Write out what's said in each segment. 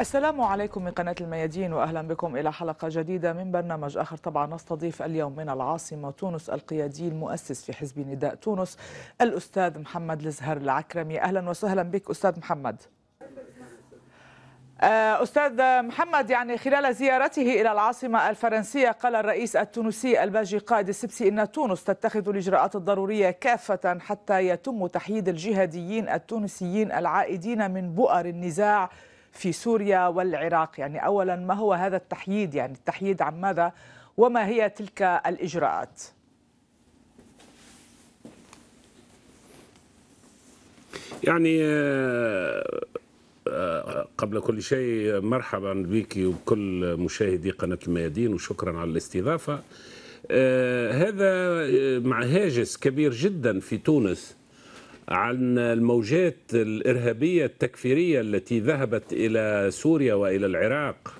السلام عليكم من قناة الميادين وأهلا بكم إلى حلقة جديدة من برنامج آخر طبعا نستضيف اليوم من العاصمة تونس القيادي المؤسس في حزب نداء تونس الأستاذ محمد لزهر العكرمي أهلا وسهلا بك أستاذ محمد آه، أستاذ محمد يعني خلال زيارته إلى العاصمة الفرنسية قال الرئيس التونسي الباجي قائد السبسي إن تونس تتخذ الإجراءات الضرورية كافة حتى يتم تحييد الجهاديين التونسيين العائدين من بؤر النزاع في سوريا والعراق يعني أولا ما هو هذا التحييد يعني التحييد عن ماذا وما هي تلك الإجراءات يعني آه، آه، قبل كل شيء مرحبا بك وبكل مشاهدي قناة الميادين وشكرا على الاستضافة آه، هذا مع هاجس كبير جدا في تونس عن الموجات الارهابيه التكفيريه التي ذهبت الى سوريا والى العراق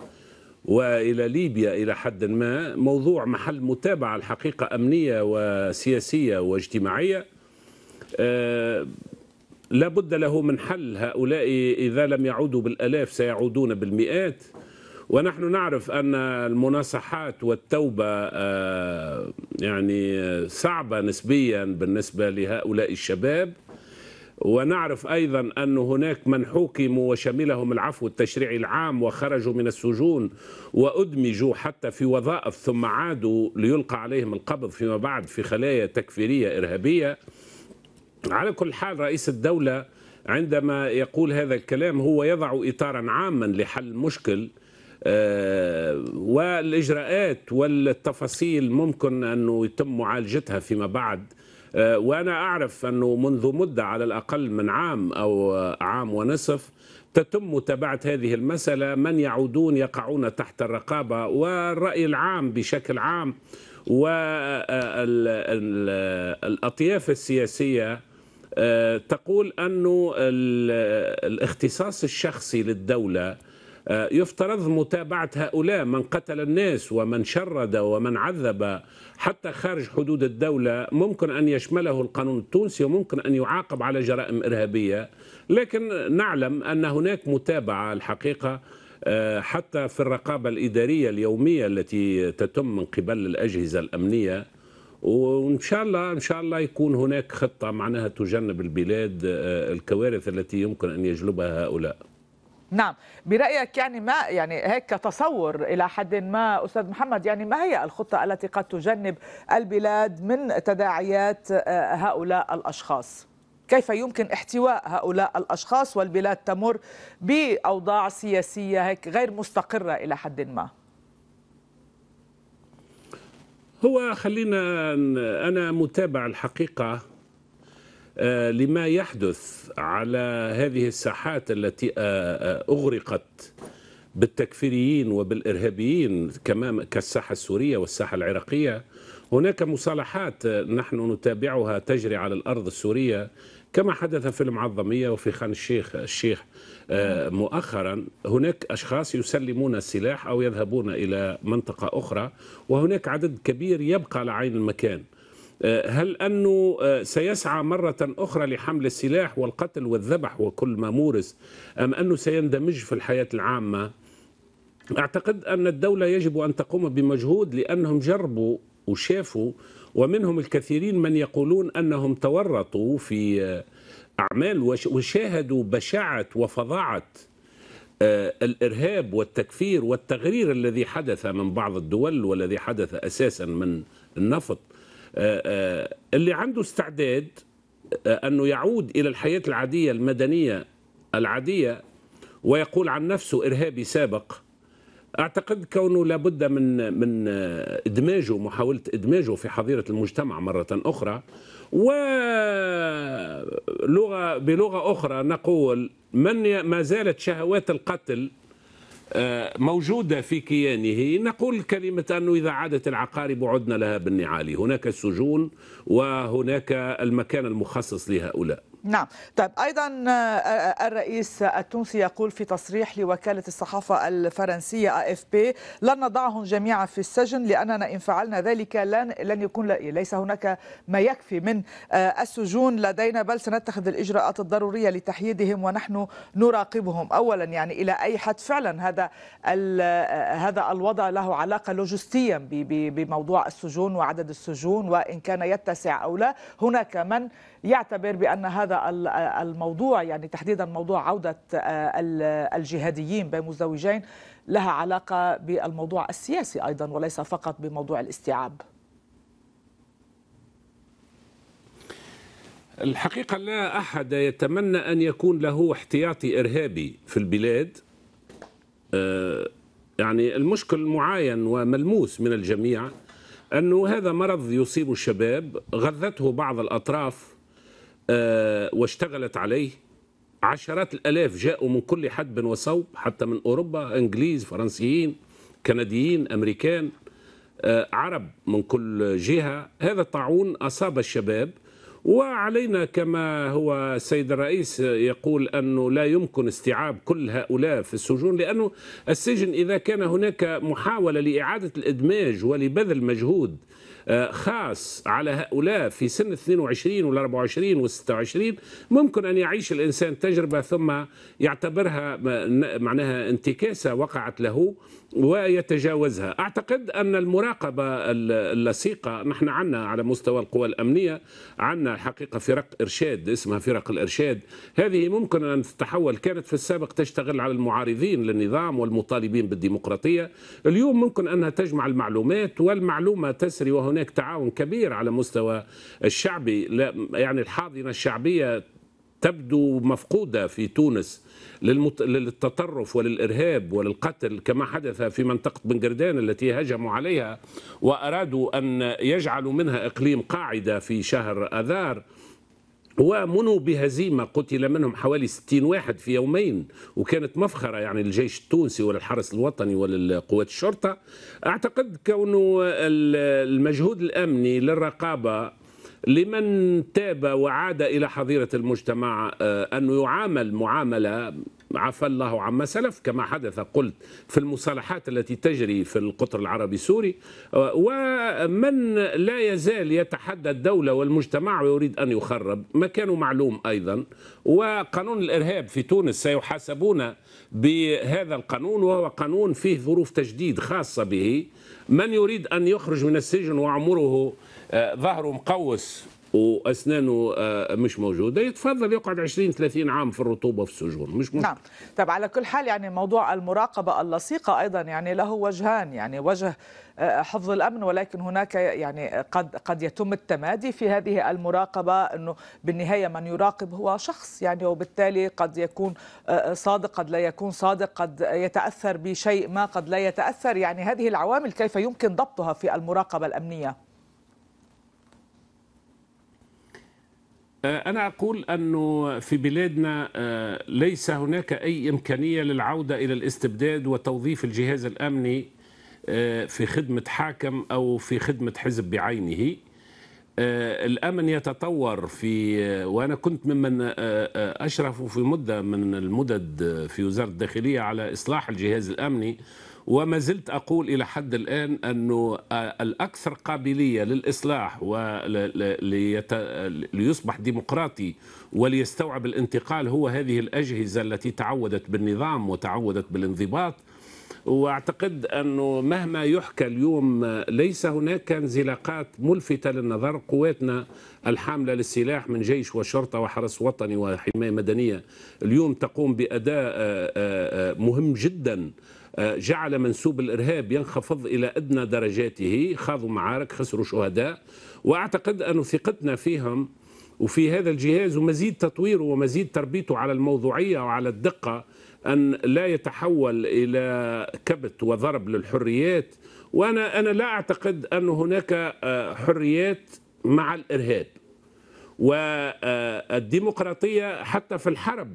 والى ليبيا الى حد ما موضوع محل متابعه الحقيقه امنيه وسياسيه واجتماعيه آه، لا بد له من حل هؤلاء اذا لم يعودوا بالالاف سيعودون بالمئات ونحن نعرف ان المناصحات والتوبه آه، يعني آه، صعبه نسبيا بالنسبه لهؤلاء الشباب ونعرف أيضا أن هناك من حكموا وشملهم العفو التشريعي العام وخرجوا من السجون وأدمجوا حتى في وظائف ثم عادوا ليلقى عليهم القبض فيما بعد في خلايا تكفيرية إرهابية على كل حال رئيس الدولة عندما يقول هذا الكلام هو يضع إطارا عاما لحل المشكل آه، والإجراءات والتفاصيل ممكن أنه يتم معالجتها فيما بعد آه، وأنا أعرف أنه منذ مدة على الأقل من عام أو عام ونصف تتم متابعة هذه المسألة من يعودون يقعون تحت الرقابة والرأي العام بشكل عام والأطياف السياسية آه، تقول أنه الاختصاص الشخصي للدولة آه، يفترض متابعة هؤلاء من قتل الناس ومن شرد ومن عذب حتى خارج حدود الدولة ممكن أن يشمله القانون التونسي وممكن أن يعاقب على جرائم إرهابية لكن نعلم أن هناك متابعة الحقيقة آه، حتى في الرقابة الإدارية اليومية التي تتم من قبل الأجهزة الأمنية وان شاء الله ان شاء الله يكون هناك خطه معناها تجنب البلاد آه، الكوارث التي يمكن ان يجلبها هؤلاء نعم برأيك يعني ما يعني هيك تصور إلى حد ما أستاذ محمد يعني ما هي الخطة التي قد تجنب البلاد من تداعيات آه، هؤلاء الأشخاص؟ كيف يمكن احتواء هؤلاء الأشخاص والبلاد تمر بأوضاع سياسية هيك غير مستقرة إلى حد ما؟ هو خلينا أنا متابع الحقيقة آه، لما يحدث على هذه الساحات التي آه، آه، أغرقت بالتكفيريين وبالإرهابيين كما كالساحة السورية والساحة العراقية هناك مصالحات نحن نتابعها تجري على الأرض السورية كما حدث في المعظمية وفي خان الشيخ الشيخ مؤخرا هناك أشخاص يسلمون السلاح أو يذهبون إلى منطقة أخرى وهناك عدد كبير يبقى على عين المكان آه، هل أنه آه، سيسعى مرة أخرى لحمل السلاح والقتل والذبح وكل ما مورس أم أنه سيندمج في الحياة العامة أعتقد أن الدولة يجب أن تقوم بمجهود لأنهم جربوا وشافوا ومنهم الكثيرين من يقولون أنهم تورطوا في آه، أعمال وشاهدوا بشاعة وفظاعة الارهاب والتكفير والتغرير الذي حدث من بعض الدول والذي حدث اساسا من النفط آه، آه، اللي عنده استعداد آه، أنه يعود إلى الحياة العادية المدنية العادية ويقول عن نفسه إرهابي سابق أعتقد كونه لابد من من إدماجه محاولة إدماجه في حظيرة المجتمع مرة أخرى ولغة بلغة أخرى نقول من ما زالت شهوات القتل موجودة في كيانه نقول كلمة أنه إذا عادت العقارب عدنا لها بالنعالي هناك السجون وهناك المكان المخصص لهؤلاء نعم طيب أيضا آه، آه، الرئيس التونسي يقول في تصريح لوكالة الصحافة الفرنسية اي اف بي لن نضعهم جميعا في السجن لأننا إن فعلنا ذلك لن لن يكون ليس هناك ما يكفي من آه، السجون لدينا بل سنتخذ الإجراءات الضرورية لتحييدهم ونحن نراقبهم أولا يعني إلى أي حد فعلا هذا هذا الوضع له علاقة لوجستيا بموضوع السجون وعدد السجون وإن كان يتسع أو لا هناك من يعتبر بأن هذا الموضوع يعني تحديدا موضوع عودة آه، الجهاديين بين مزدوجين لها علاقة بالموضوع السياسي أيضا وليس فقط بموضوع الاستيعاب الحقيقة لا أحد يتمنى أن يكون له احتياطي إرهابي في البلاد آه، يعني المشكل معاين وملموس من الجميع أنه هذا مرض يصيب الشباب غذته بعض الأطراف آه، واشتغلت عليه عشرات الآلاف جاءوا من كل حدب وصوب حتى من أوروبا إنجليز فرنسيين كنديين أمريكان آه، عرب من كل جهة هذا الطاعون أصاب الشباب وعلينا كما هو السيد الرئيس يقول أنه لا يمكن استيعاب كل هؤلاء في السجون لأنه السجن إذا كان هناك محاولة لإعادة الإدماج ولبذل مجهود آه، خاص على هؤلاء في سن 22 وال 24 وال 26 ممكن أن يعيش الإنسان تجربة ثم يعتبرها معناها انتكاسة وقعت له ويتجاوزها أعتقد أن المراقبة اللصيقة نحن عنا على مستوى القوى الأمنية عنا حقيقة فرق إرشاد اسمها فرق الإرشاد هذه ممكن أن تتحول كانت في السابق تشتغل على المعارضين للنظام والمطالبين بالديمقراطية اليوم ممكن أنها تجمع المعلومات والمعلومة تسري وهنا هناك تعاون كبير على مستوى الشعبي لا يعني الحاضنة الشعبية تبدو مفقودة في تونس للمت... للتطرف وللإرهاب وللقتل كما حدث في منطقة بنجردان التي هجموا عليها وأرادوا أن يجعلوا منها إقليم قاعدة في شهر أذار ومنوا بهزيمة قتل منهم حوالي 60 واحد في يومين وكانت مفخرة يعني للجيش التونسي وللحرس الوطني وللقوات الشرطة أعتقد كونه المجهود الأمني للرقابة لمن تاب وعاد الى حظيره المجتمع آه، انه يعامل معامله عفى الله عما سلف كما حدث قلت في المصالحات التي تجري في القطر العربي السوري آه، ومن لا يزال يتحدى الدولة والمجتمع ويريد أن يخرب مكانه معلوم أيضا وقانون الإرهاب في تونس سيحاسبون بهذا القانون وهو قانون فيه ظروف تجديد خاصة به من يريد أن يخرج من السجن وعمره آه، ظهره مقوس واسنانه آه، مش موجوده يتفضل يقعد 20 30 عام في الرطوبه في السجون مش مشكله نعم طب على كل حال يعني موضوع المراقبه اللصيقه ايضا يعني له وجهان يعني وجه آه، حفظ الامن ولكن هناك يعني قد قد يتم التمادي في هذه المراقبه انه بالنهايه من يراقب هو شخص يعني وبالتالي قد يكون آه، صادق قد لا يكون صادق قد يتاثر بشيء ما قد لا يتاثر يعني هذه العوامل كيف يمكن ضبطها في المراقبه الامنيه آه، أنا أقول أنه في بلادنا آه، ليس هناك أي إمكانية للعودة إلى الاستبداد وتوظيف الجهاز الأمني آه، في خدمة حاكم أو في خدمة حزب بعينه الأمن يتطور في وأنا كنت ممن أشرف في مدة من المدد في وزارة الداخلية على إصلاح الجهاز الأمني وما زلت أقول إلى حد الآن أنه آه، الأكثر قابلية للإصلاح وليصبح ديمقراطي وليستوعب الانتقال هو هذه الأجهزة التي تعودت بالنظام وتعودت بالانضباط واعتقد انه مهما يحكى اليوم ليس هناك انزلاقات ملفته للنظر قواتنا الحامله للسلاح من جيش وشرطه وحرس وطني وحمايه مدنيه اليوم تقوم باداء آه، آه، مهم جدا جعل منسوب الإرهاب ينخفض إلى أدنى درجاته خاضوا معارك خسروا شهداء وأعتقد أن ثقتنا فيهم وفي هذا الجهاز ومزيد تطويره ومزيد تربيته على الموضوعية وعلى الدقة أن لا يتحول إلى كبت وضرب للحريات وأنا أنا لا أعتقد أن هناك آه، حريات مع الإرهاب والديمقراطية آه، حتى في الحرب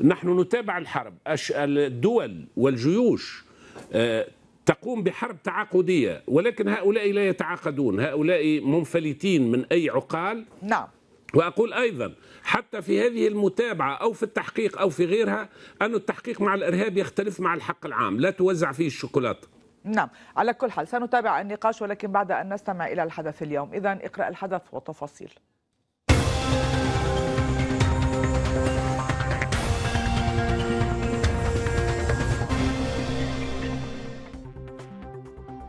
نحن نتابع الحرب الدول والجيوش آه، تقوم بحرب تعاقدية ولكن هؤلاء لا يتعاقدون هؤلاء منفلتين من أي عقال نعم وأقول أيضا حتى في هذه المتابعة أو في التحقيق أو في غيرها أن التحقيق مع الإرهاب يختلف مع الحق العام لا توزع فيه الشوكولاتة نعم على كل حال سنتابع النقاش ولكن بعد أن نستمع إلى الحدث اليوم إذا اقرأ الحدث والتفاصيل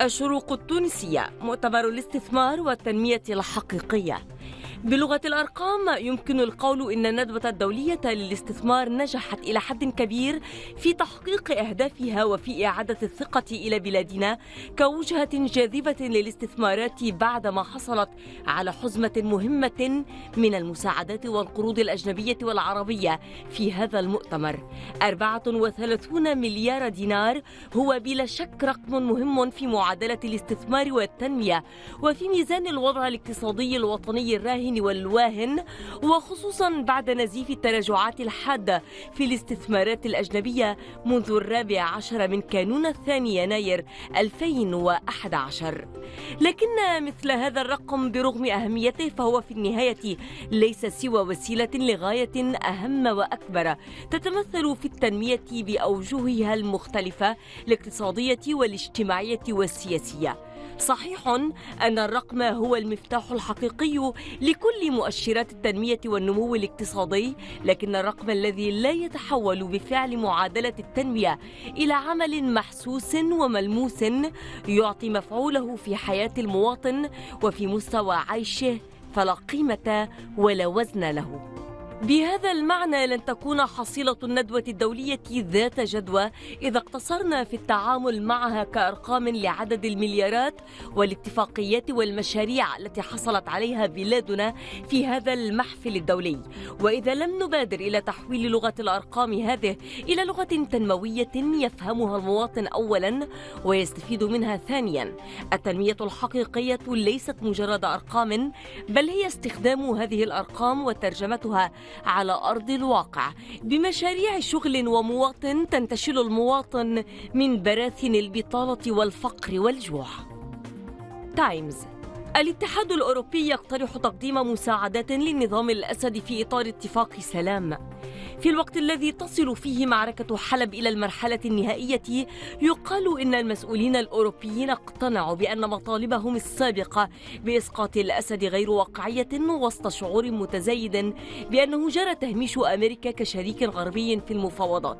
الشروق التونسية مؤتمر الاستثمار والتنمية الحقيقية بلغة الأرقام يمكن القول إن الندوة الدولية للاستثمار نجحت إلى حد كبير في تحقيق أهدافها وفي إعادة الثقة إلى بلادنا كوجهة جاذبة للاستثمارات بعدما حصلت على حزمة مهمة من المساعدات والقروض الأجنبية والعربية في هذا المؤتمر 34 مليار دينار هو بلا شك رقم مهم في معادلة الاستثمار والتنمية وفي ميزان الوضع الاقتصادي الوطني الراهن الحزين والواهن وخصوصا بعد نزيف التراجعات الحادة في الاستثمارات الأجنبية منذ الرابع عشر من كانون الثاني يناير 2011 لكن مثل هذا الرقم برغم أهميته فهو في النهاية ليس سوى وسيلة لغاية أهم وأكبر تتمثل في التنمية بأوجهها المختلفة الاقتصادية والاجتماعية والسياسية صحيح أن الرقم هو المفتاح الحقيقي لكل مؤشرات التنمية والنمو الاقتصادي لكن الرقم الذي لا يتحول بفعل معادلة التنمية إلى عمل محسوس وملموس يعطي مفعوله في حياة المواطن وفي مستوى عيشه فلا قيمة ولا وزن له بهذا المعنى لن تكون حصيلة الندوة الدولية ذات جدوى إذا اقتصرنا في التعامل معها كأرقام لعدد المليارات والاتفاقيات والمشاريع التي حصلت عليها بلادنا في هذا المحفل الدولي وإذا لم نبادر إلى تحويل لغة الأرقام هذه إلى لغة تنموية يفهمها المواطن أولا ويستفيد منها ثانيا التنمية الحقيقية ليست مجرد أرقام بل هي استخدام هذه الأرقام وترجمتها على أرض الواقع بمشاريع شغل ومواطن تنتشل المواطن من براثن البطالة والفقر والجوع تايمز الاتحاد الأوروبي يقترح تقديم مساعدات للنظام الأسد في إطار اتفاق سلام في الوقت الذي تصل فيه معركة حلب إلى المرحلة النهائية يقال إن المسؤولين الأوروبيين اقتنعوا بأن مطالبهم السابقة بإسقاط الأسد غير واقعية وسط شعور متزايد بأنه جرى تهميش أمريكا كشريك غربي في المفاوضات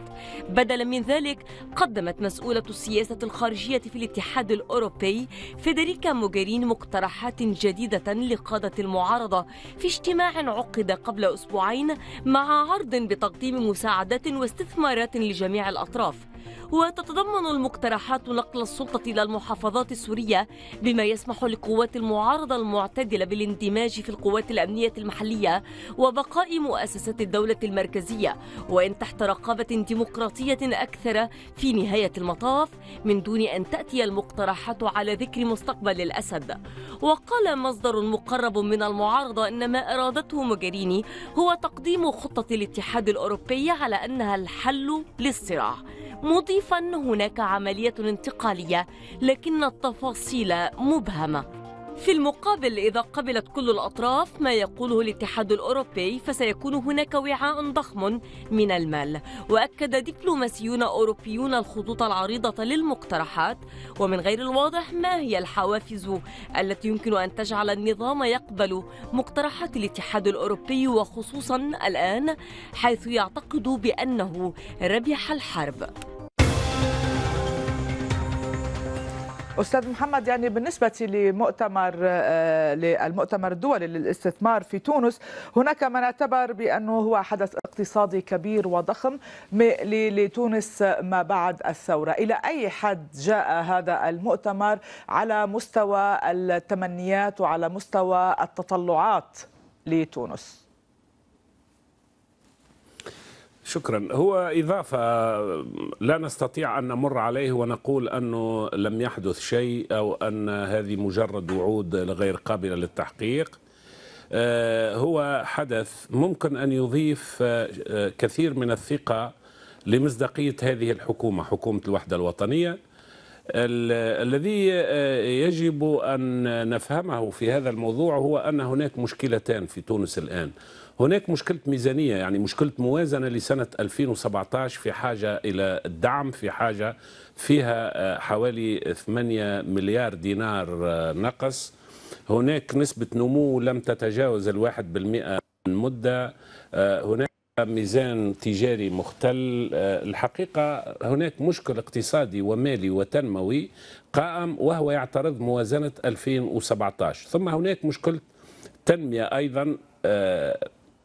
بدلا من ذلك قدمت مسؤولة السياسة الخارجية في الاتحاد الأوروبي فيدريكا موغيرين مقترحا لائحات جديدة لقادة المعارضة في اجتماع عقد قبل أسبوعين مع عرض بتقديم مساعدات واستثمارات لجميع الأطراف وتتضمن المقترحات نقل السلطة إلى المحافظات السورية بما يسمح لقوات المعارضة المعتدلة بالاندماج في القوات الأمنية المحلية وبقاء مؤسسات الدولة المركزية وإن تحت رقابة ديمقراطية أكثر في نهاية المطاف من دون أن تأتي المقترحات على ذكر مستقبل الأسد وقال مصدر مقرب من المعارضة أن ما أرادته موغريني هو تقديم خطة الاتحاد الأوروبي على أنها الحل للصراع مضيفا هناك عملية انتقالية لكن التفاصيل مبهمة في المقابل إذا قبلت كل الأطراف ما يقوله الاتحاد الأوروبي فسيكون هناك وعاء ضخم من المال وأكد دبلوماسيون أوروبيون الخطوط العريضة للمقترحات ومن غير الواضح ما هي الحوافز التي يمكن أن تجعل النظام يقبل مقترحات الاتحاد الأوروبي وخصوصا الآن حيث يعتقد بأنه ربح الحرب استاذ محمد يعني بالنسبه لمؤتمر آه، للمؤتمر الدولي للاستثمار في تونس هناك من اعتبر بانه هو حدث اقتصادي كبير وضخم لتونس ما بعد الثوره الى اي حد جاء هذا المؤتمر على مستوى التمنيات وعلى مستوى التطلعات لتونس شكرا هو إضافة لا نستطيع أن نمر عليه ونقول أنه لم يحدث شيء أو أن هذه مجرد وعود غير قابلة للتحقيق آه، هو حدث ممكن أن يضيف آه، كثير من الثقة لمصداقية هذه الحكومة حكومة الوحدة الوطنية الذي آه، يجب أن نفهمه في هذا الموضوع هو أن هناك مشكلتان في تونس الآن هناك مشكله ميزانيه يعني مشكله موازنه لسنه 2017 في حاجه الى الدعم في حاجه فيها آه، حوالي 8 مليار دينار آه، نقص هناك نسبه نمو لم تتجاوز الواحد بالمئه من مده آه، هناك ميزان تجاري مختل الحقيقة هناك مشكل اقتصادي ومالي وتنموي قائم وهو يعترض موازنة 2017 ثم هناك مشكلة تنمية أيضا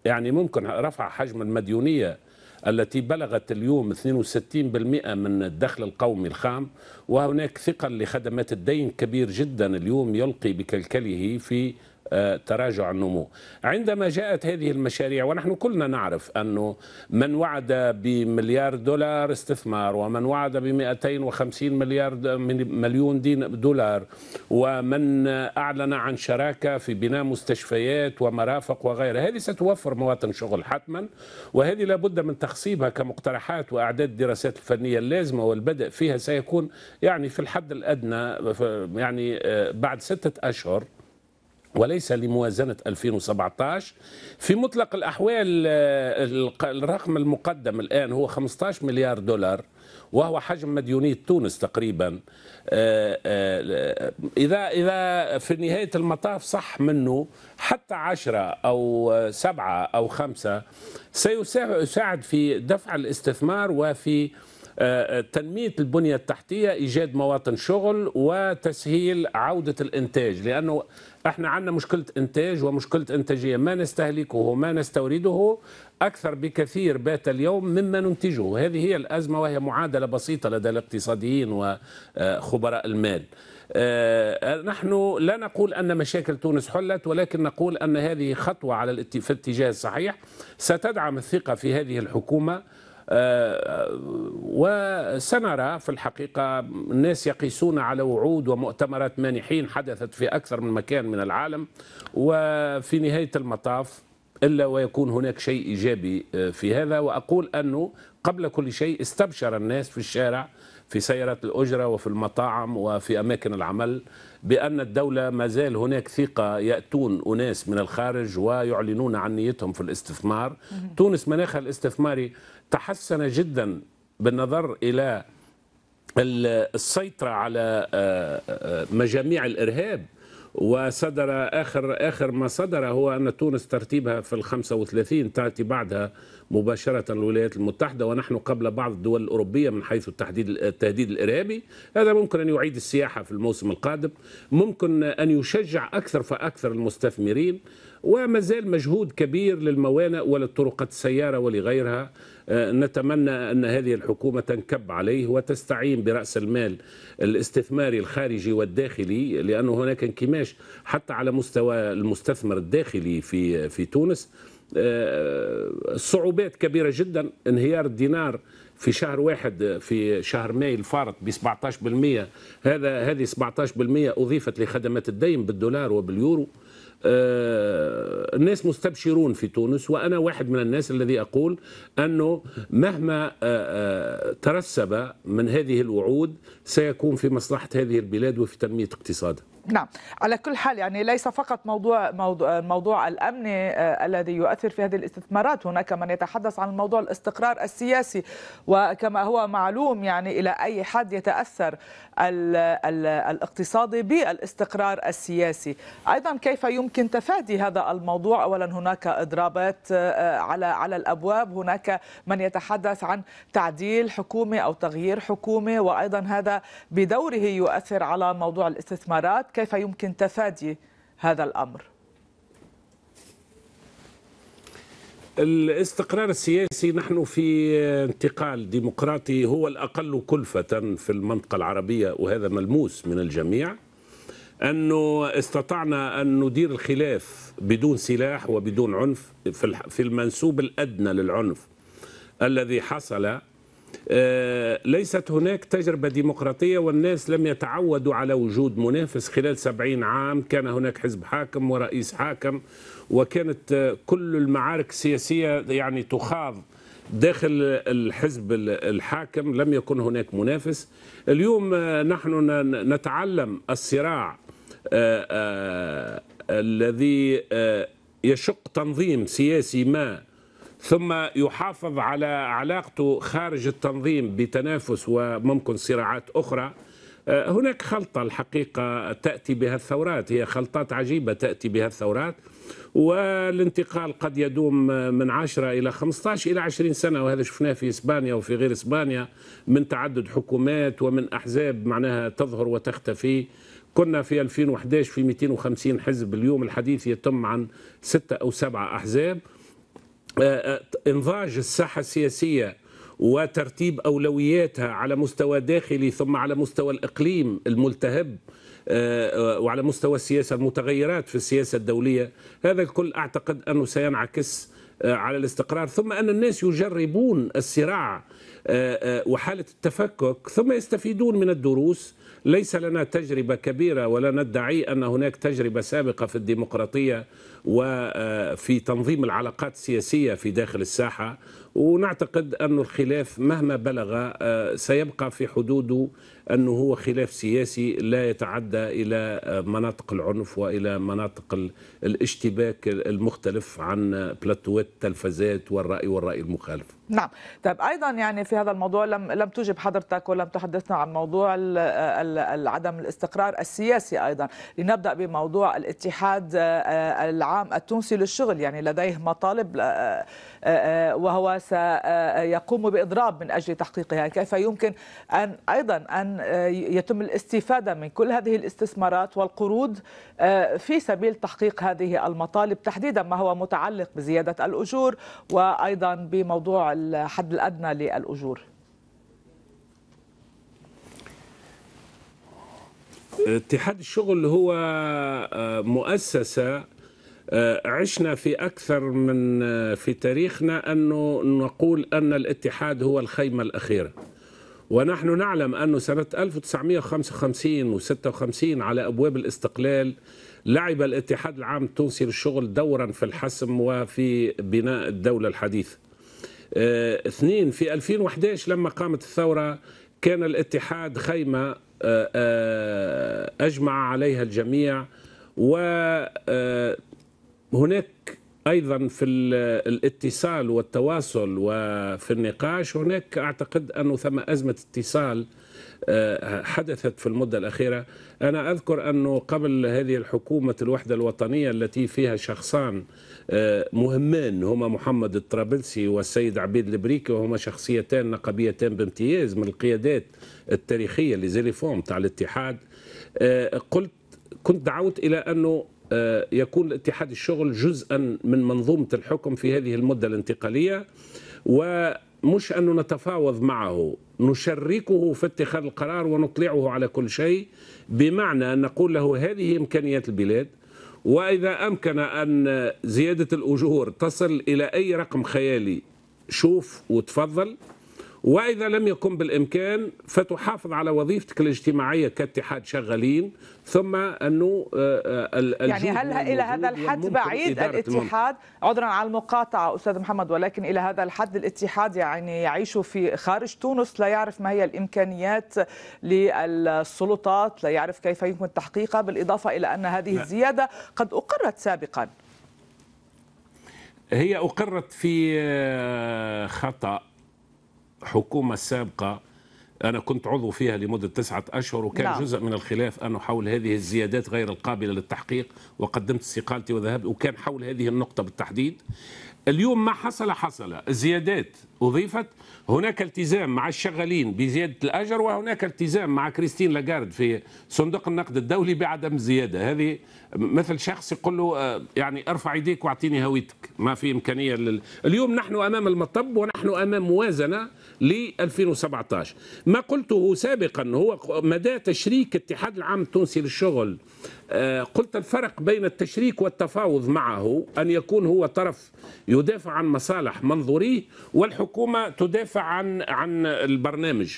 يعني ممكن رفع حجم المديونية التي بلغت اليوم 62% من الدخل القومي الخام وهناك ثقل لخدمات الدين كبير جدا اليوم يلقي بكلكله في تراجع النمو عندما جاءت هذه المشاريع ونحن كلنا نعرف أنه من وعد بمليار دولار استثمار ومن وعد ب 250 مليار مليون دولار ومن أعلن عن شراكة في بناء مستشفيات ومرافق وغيرها هذه ستوفر مواطن شغل حتما وهذه لابد من تخصيبها كمقترحات وأعداد الدراسات الفنية اللازمة والبدء فيها سيكون يعني في الحد الأدنى يعني آه، بعد ستة أشهر وليس لموازنة 2017 في مطلق الأحوال آه، الرقم المقدم الآن هو 15 مليار دولار وهو حجم مديونية تونس تقريبا آه، آه، إذا إذا في نهاية المطاف صح منه حتى عشرة أو سبعة أو خمسة سيساعد في دفع الاستثمار وفي تنميه البنيه التحتيه ايجاد مواطن شغل وتسهيل عوده الانتاج لانه احنا عندنا مشكله انتاج ومشكله انتاجيه ما نستهلكه وما نستورده اكثر بكثير بات اليوم مما ننتجه هذه هي الازمه وهي معادله بسيطه لدى الاقتصاديين وخبراء المال آه، نحن لا نقول ان مشاكل تونس حلت ولكن نقول ان هذه خطوه على في الاتجاه الصحيح ستدعم الثقه في هذه الحكومه آه، وسنرى في الحقيقة الناس يقيسون على وعود ومؤتمرات مانحين حدثت في أكثر من مكان من العالم وفي نهاية المطاف إلا ويكون هناك شيء إيجابي آه، في هذا وأقول أنه قبل كل شيء استبشر الناس في الشارع في سيارات الأجرة وفي المطاعم وفي أماكن العمل بأن الدولة ما زال هناك ثقة يأتون أناس من الخارج ويعلنون عن نيتهم في الاستثمار تونس مناخها الاستثماري تحسن جدا بالنظر إلى السيطرة على آه، آه، مجاميع الإرهاب وصدر آخر آخر ما صدر هو أن تونس ترتيبها في ال 35 تأتي بعدها مباشرة الولايات المتحدة ونحن قبل بعض الدول الأوروبية من حيث التحديد التهديد الإرهابي هذا ممكن أن يعيد السياحة في الموسم القادم ممكن أن يشجع أكثر فأكثر المستثمرين ومازال مجهود كبير للموانئ وللطرقات السيارة ولغيرها آه، نتمنى أن هذه الحكومة تنكب عليه وتستعين برأس المال الاستثماري الخارجي والداخلي لأنه هناك انكماش حتى على مستوى المستثمر الداخلي في, في تونس آه، صعوبات كبيرة جدا انهيار الدينار في شهر واحد في شهر ماي الفارط ب 17% هذا هذه 17% أضيفت لخدمات الدين بالدولار وباليورو آه، الناس مستبشرون في تونس وأنا واحد من الناس الذي أقول أنه مهما آه، آه، ترسب من هذه الوعود سيكون في مصلحة هذه البلاد وفي تنمية اقتصادها نعم على كل حال يعني ليس فقط موضوع موضوع, موضوع الامن الذي يؤثر في هذه الاستثمارات هناك من يتحدث عن موضوع الاستقرار السياسي وكما هو معلوم يعني الى اي حد يتاثر الاقتصادي بالاستقرار السياسي أيضا كيف يمكن تفادي هذا الموضوع أولا هناك إضرابات آه، على على الأبواب هناك من يتحدث عن تعديل حكومة أو تغيير حكومة وأيضا هذا بدوره يؤثر على موضوع الاستثمارات كيف يمكن تفادي هذا الأمر؟ الاستقرار السياسي نحن في انتقال ديمقراطي هو الأقل كلفة في المنطقة العربية وهذا ملموس من الجميع أنه استطعنا أن ندير الخلاف بدون سلاح وبدون عنف في المنسوب الأدنى للعنف الذي حصل آه، ليست هناك تجربة ديمقراطية والناس لم يتعودوا على وجود منافس خلال سبعين عام كان هناك حزب حاكم ورئيس حاكم وكانت آه، كل المعارك السياسية يعني تخاض داخل الحزب الحاكم لم يكن هناك منافس اليوم آه، نحن نتعلم الصراع الذي يشق تنظيم سياسي ما ثم يحافظ على علاقته خارج التنظيم بتنافس وممكن صراعات أخرى آه، هناك خلطة الحقيقة تأتي بها الثورات هي خلطات عجيبة تأتي بها الثورات والانتقال قد يدوم من 10 إلى 15 إلى 20 سنة وهذا شفناه في إسبانيا وفي غير إسبانيا من تعدد حكومات ومن أحزاب معناها تظهر وتختفي كنا في 2011 في 250 حزب اليوم الحديث يتم عن ستة أو سبعة أحزاب آه، آه، انضاج الساحة السياسية وترتيب أولوياتها على مستوى داخلي ثم على مستوى الإقليم الملتهب آه، وعلى مستوى السياسة المتغيرات في السياسة الدولية هذا الكل أعتقد أنه سينعكس على الاستقرار ثم أن الناس يجربون الصراع وحالة التفكك ثم يستفيدون من الدروس ليس لنا تجربة كبيرة ولا ندعي أن هناك تجربة سابقة في الديمقراطية وفي آه، تنظيم العلاقات السياسية في داخل الساحة ونعتقد أن الخلاف مهما بلغ آه، سيبقى في حدوده أنه هو خلاف سياسي لا يتعدى إلى مناطق العنف وإلى مناطق الاشتباك المختلف عن بلاتوات التلفزات والرأي والرأي المخالف نعم طيب أيضا يعني في هذا الموضوع لم لم تجب حضرتك ولم تحدثنا عن موضوع عدم الاستقرار السياسي أيضا لنبدأ بموضوع الاتحاد آه، آه، العام التونسي للشغل يعني لديه مطالب آه، وهو سيقوم بإضراب من أجل تحقيقها كيف يمكن أن أيضا أن آه، يتم الاستفادة من كل هذه الاستثمارات والقروض آه، في سبيل تحقيق هذه المطالب تحديدا ما هو متعلق بزيادة الأجور وأيضا بموضوع الحد الأدنى للأجور اتحاد الشغل هو آه، مؤسسة عشنا في أكثر من في تاريخنا أنه نقول أن الاتحاد هو الخيمة الأخيرة ونحن نعلم أنه سنة 1955 و 56 على أبواب الاستقلال لعب الاتحاد العام التونسي للشغل دورا في الحسم وفي بناء الدولة الحديثة آه، اثنين في 2011 لما قامت الثورة كان الاتحاد خيمة آه، آه، أجمع عليها الجميع وهناك ايضا في الاتصال والتواصل وفي النقاش هناك اعتقد انه ثم ازمه اتصال آه، حدثت في المدة الأخيرة أنا أذكر أنه قبل هذه الحكومة الوحدة الوطنية التي فيها شخصان آه، مهمان هما محمد الطرابلسي والسيد عبيد البريكي وهما شخصيتان نقبيتان بامتياز من القيادات التاريخية لزيليفون تاع الاتحاد آه، قلت كنت دعوت إلى أنه آه، يكون اتحاد الشغل جزءا من منظومة الحكم في هذه المدة الانتقالية ومش أنه نتفاوض معه نشركه في اتخاذ القرار ونطلعه على كل شيء بمعنى أن نقول له هذه إمكانيات البلاد وإذا أمكن أن زيادة الأجور تصل إلى أي رقم خيالي شوف وتفضل وإذا لم يكن بالإمكان فتحافظ على وظيفتك الاجتماعية كاتحاد شغالين ثم أنه آه، آه، يعني هل إلى هذا الحد بعيد الاتحاد عذرا على المقاطعة أستاذ محمد ولكن إلى هذا الحد الاتحاد يعني يعيش في خارج تونس لا يعرف ما هي الإمكانيات للسلطات لا يعرف كيف يمكن تحقيقها بالإضافة إلى أن هذه الزيادة قد أقرت سابقا هي أقرت في آه، خطأ حكومة سابقة أنا كنت عضو فيها لمدة تسعة أشهر وكان لا. نعم. جزء من الخلاف أنه حول هذه الزيادات غير القابلة للتحقيق وقدمت استقالتي وذهبت وكان حول هذه النقطة بالتحديد اليوم ما حصل حصل الزيادات أضيفت هناك التزام مع الشغالين بزيادة الأجر وهناك التزام مع كريستين لاغارد في صندوق النقد الدولي بعدم الزيادة هذه مثل شخص يقول له آه، يعني ارفع ايديك واعطيني هويتك ما في امكانيه لل... اليوم نحن امام المطب ونحن امام موازنه ل 2017 ما قلته سابقا هو مدى تشريك الاتحاد العام التونسي للشغل آه، قلت الفرق بين التشريك والتفاوض معه ان يكون هو طرف يدافع عن مصالح منظوريه والحكومه تدافع عن عن البرنامج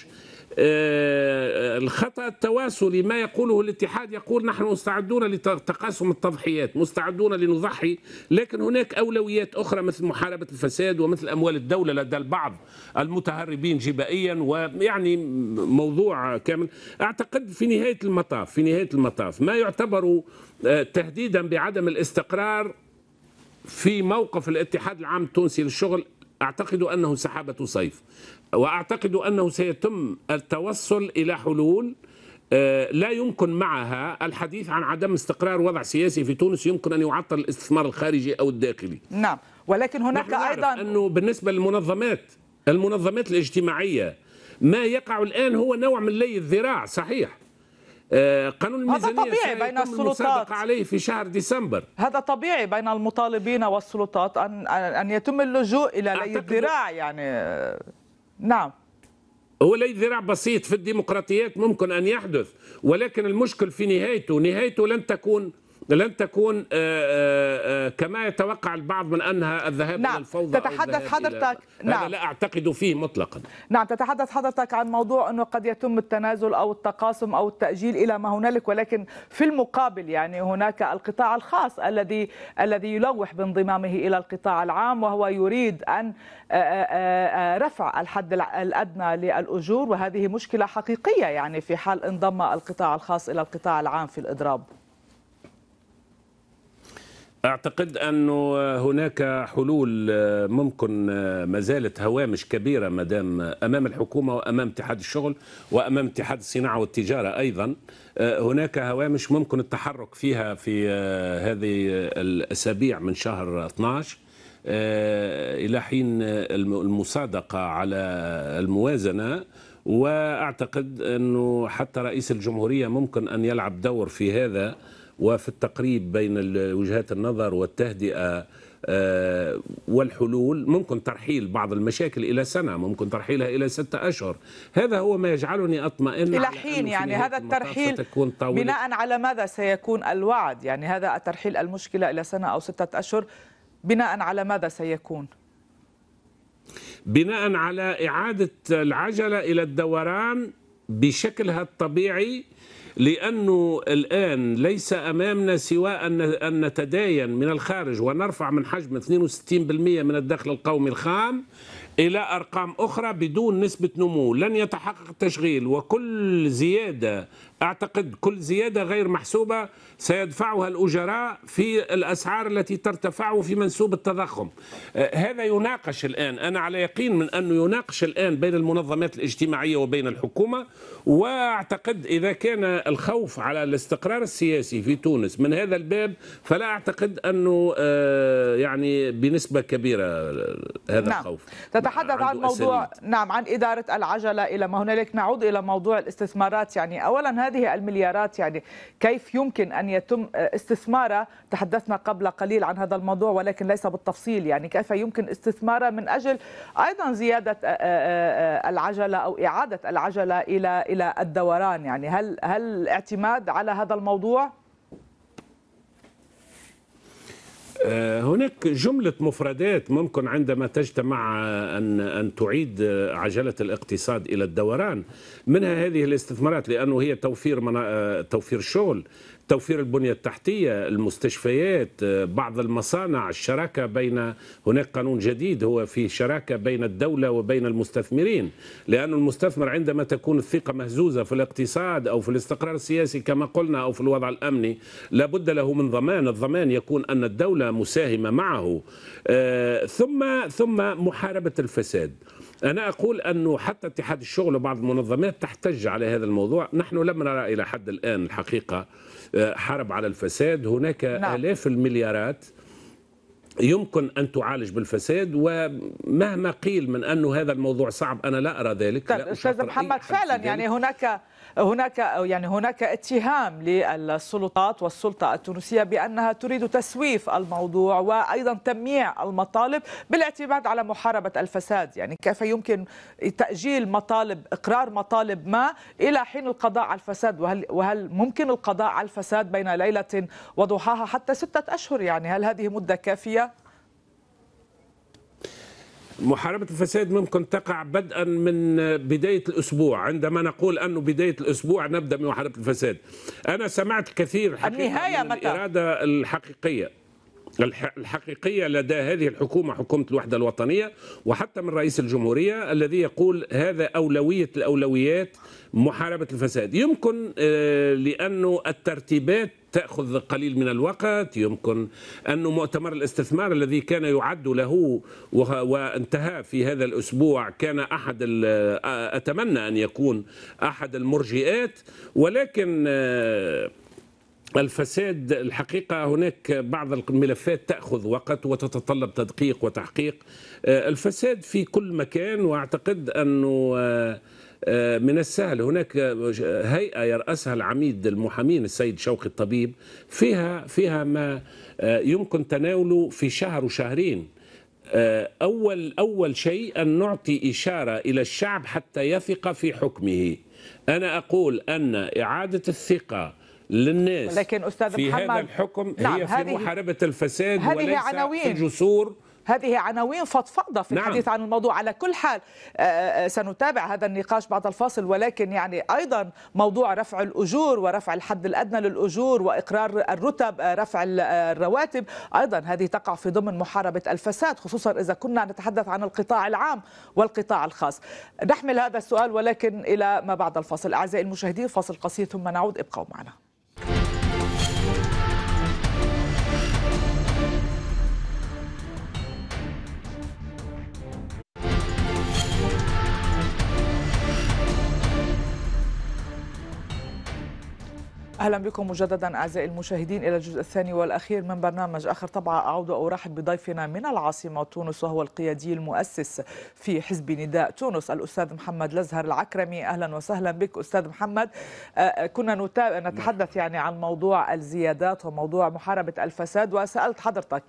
آه، الخطأ التواصلي ما يقوله الاتحاد يقول نحن مستعدون لتقاسم التضحيات مستعدون لنضحي لكن هناك أولويات أخرى مثل محاربة الفساد ومثل أموال الدولة لدى البعض المتهربين جبائيا ويعني موضوع كامل أعتقد في نهاية المطاف في نهاية المطاف ما يعتبر آه، تهديدا بعدم الاستقرار في موقف الاتحاد العام التونسي للشغل أعتقد أنه سحابة صيف واعتقد انه سيتم التوصل الى حلول آه، لا يمكن معها الحديث عن عدم استقرار وضع سياسي في تونس يمكن ان يعطل الاستثمار الخارجي او الداخلي. نعم ولكن هناك ايضا انه بالنسبه للمنظمات المنظمات الاجتماعيه ما يقع الان هو نوع من لي الذراع صحيح. آه، قانون الميزانية هذا طبيعي بين السلطات عليه في شهر ديسمبر هذا طبيعي بين المطالبين والسلطات أن أن يتم اللجوء إلى لي الذراع يعني نعم هو لي ذراع بسيط في الديمقراطيات ممكن أن يحدث ولكن المشكل في نهايته نهايته لن تكون لن تكون آه، آه، آه، كما يتوقع البعض من انها الذهاب نعم. الى الفوضى تتحدث حضرتك إلى... نعم. هذا لا نعم. اعتقد فيه مطلقا نعم تتحدث حضرتك عن موضوع انه قد يتم التنازل او التقاسم او التاجيل الى ما هنالك ولكن في المقابل يعني هناك القطاع الخاص الذي الذي يلوح بانضمامه الى القطاع العام وهو يريد ان رفع الحد الادنى للاجور وهذه مشكله حقيقيه يعني في حال انضم القطاع الخاص الى القطاع العام في الاضراب اعتقد انه هناك حلول آه، ممكن آه، ما زالت هوامش كبيره ما دام آه، امام الحكومه وامام اتحاد الشغل وامام اتحاد الصناعه والتجاره ايضا هناك هوامش ممكن التحرك فيها في هذه الاسابيع من شهر 12 الى حين المصادقه على الموازنه واعتقد انه حتى رئيس الجمهوريه ممكن ان يلعب دور في هذا وفي التقريب بين وجهات النظر والتهدئة آه، والحلول ممكن ترحيل بعض المشاكل إلى سنة ممكن ترحيلها إلى ستة أشهر هذا هو ما يجعلني أطمئن إلى حين يعني هذا الترحيل بناء على ماذا سيكون الوعد يعني هذا الترحيل المشكلة إلى سنة أو ستة أشهر بناء على ماذا سيكون بناء على إعادة العجلة إلى الدوران بشكلها الطبيعي لأنه الآن ليس أمامنا سوى أن نتداين من الخارج ونرفع من حجم 62% من الدخل القومي الخام إلى أرقام أخرى بدون نسبة نمو لن يتحقق التشغيل وكل زيادة أعتقد كل زيادة غير محسوبة سيدفعها الأجراء في الأسعار التي ترتفع في منسوب التضخم آه، هذا يناقش الآن أنا على يقين من أنه يناقش الآن بين المنظمات الاجتماعية وبين الحكومة وأعتقد إذا كان الخوف على الاستقرار السياسي في تونس من هذا الباب فلا أعتقد أنه آه، يعني بنسبة كبيرة آه، هذا نعم. الخوف تتحدث عن موضوع نعم عن إدارة العجلة إلى ما هنالك نعود إلى موضوع الاستثمارات يعني أولا هذا هذه المليارات يعني كيف يمكن أن يتم آه، استثمارها تحدثنا قبل قليل عن هذا الموضوع ولكن ليس بالتفصيل يعني كيف يمكن استثمارها من أجل أيضا زيادة آه، آه، العجلة أو إعادة العجلة إلى إلى الدوران يعني هل هل الاعتماد على هذا الموضوع آه، هناك جملة مفردات ممكن عندما تجتمع آه، أن أن تعيد آه، عجلة الاقتصاد إلى الدوران منها هذه الاستثمارات لأنه هي توفير توفير شغل توفير البنية التحتية المستشفيات بعض المصانع الشراكة بين هناك قانون جديد هو في شراكة بين الدولة وبين المستثمرين لأن المستثمر عندما تكون الثقة مهزوزة في الاقتصاد أو في الاستقرار السياسي كما قلنا أو في الوضع الأمني لابد له من ضمان الضمان يكون أن الدولة مساهمة معه آه، ثم ثم محاربة الفساد أنا أقول أنه حتى اتحاد الشغل وبعض المنظمات تحتج على هذا الموضوع نحن لم نرى إلى حد الآن الحقيقة حرب على الفساد هناك نعم. آلاف المليارات يمكن أن تعالج بالفساد ومهما قيل من أن هذا الموضوع صعب أنا لا أرى ذلك طيب، أستاذ محمد فعلا يعني هناك هناك يعني هناك اتهام للسلطات والسلطه التونسيه بانها تريد تسويف الموضوع وايضا تمييع المطالب بالاعتماد على محاربه الفساد يعني كيف يمكن تاجيل مطالب اقرار مطالب ما الى حين القضاء على الفساد وهل وهل ممكن القضاء على الفساد بين ليله وضحاها حتى سته اشهر يعني هل هذه مده كافيه محاربة الفساد ممكن تقع بدءا من بداية الأسبوع عندما نقول أنه بداية الأسبوع نبدأ بمحاربة الفساد أنا سمعت كثير النهاية من الإرادة الحقيقية الحقيقية لدى هذه الحكومة حكومة الوحدة الوطنية وحتى من رئيس الجمهورية الذي يقول هذا أولوية الأولويات محاربة الفساد يمكن آه، لأنه الترتيبات تأخذ قليل من الوقت يمكن أن مؤتمر الاستثمار الذي كان يعد له وانتهى في هذا الأسبوع كان أحد أتمنى أن يكون أحد المرجئات ولكن آه، الفساد الحقيقة هناك بعض الملفات تأخذ وقت وتتطلب تدقيق وتحقيق آه، الفساد في كل مكان وأعتقد أنه آه، آه، من السهل هناك آه، هيئة يرأسها العميد المحامين السيد شوقي الطبيب فيها فيها ما آه، يمكن تناوله في شهر وشهرين أول أول شيء أن نعطي إشارة إلى الشعب حتى يثق في حكمه أنا أقول أن إعادة الثقة للناس لكن أستاذ في محمد هذا الحكم نعم هي في محاربة الفساد وليس عناوين. في جسور هذه عناوين فضفاضة في نعم. الحديث عن الموضوع على كل حال آه، آه، سنتابع هذا النقاش بعد الفاصل ولكن يعني أيضا موضوع رفع الأجور ورفع الحد الأدنى للأجور وإقرار الرتب آه، رفع الرواتب أيضا هذه تقع في ضمن محاربة الفساد خصوصا إذا كنا نتحدث عن القطاع العام والقطاع الخاص نحمل هذا السؤال ولكن إلى ما بعد الفاصل أعزائي المشاهدين فاصل قصير ثم نعود ابقوا معنا اهلا بكم مجددا اعزائي المشاهدين الى الجزء الثاني والاخير من برنامج اخر طبعا اعود وارحب بضيفنا من العاصمه تونس وهو القيادي المؤسس في حزب نداء تونس الاستاذ محمد لزهر العكرمي اهلا وسهلا بك استاذ محمد آه، آه، كنا نتحدث يعني عن موضوع الزيادات وموضوع محاربه الفساد وسالت حضرتك